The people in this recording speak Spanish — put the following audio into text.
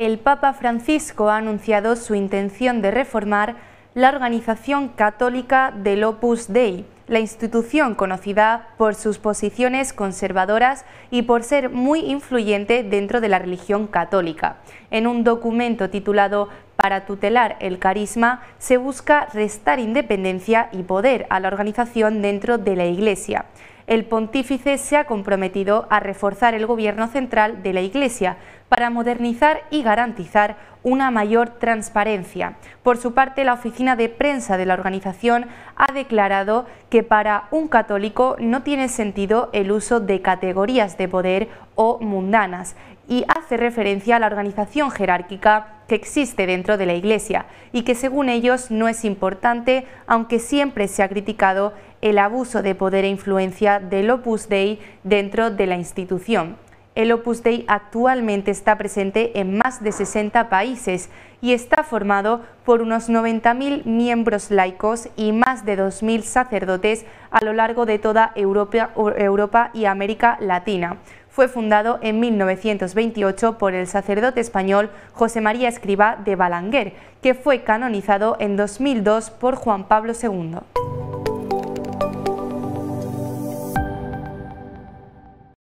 el Papa Francisco ha anunciado su intención de reformar la organización católica del Opus Dei, la institución conocida por sus posiciones conservadoras y por ser muy influyente dentro de la religión católica. En un documento titulado Para tutelar el carisma, se busca restar independencia y poder a la organización dentro de la Iglesia el pontífice se ha comprometido a reforzar el gobierno central de la Iglesia, para modernizar y garantizar una mayor transparencia. Por su parte, la oficina de prensa de la organización ha declarado que para un católico no tiene sentido el uso de categorías de poder o mundanas y hace referencia a la organización jerárquica que existe dentro de la Iglesia y que según ellos no es importante, aunque siempre se ha criticado el abuso de poder e influencia del Opus Dei dentro de la institución. El Opus Dei actualmente está presente en más de 60 países y está formado por unos 90.000 miembros laicos y más de 2.000 sacerdotes a lo largo de toda Europa, y América Latina. Fue fundado en 1928 por el sacerdote español José María Escriba de Balanguer, que fue canonizado en 2002 por Juan Pablo II.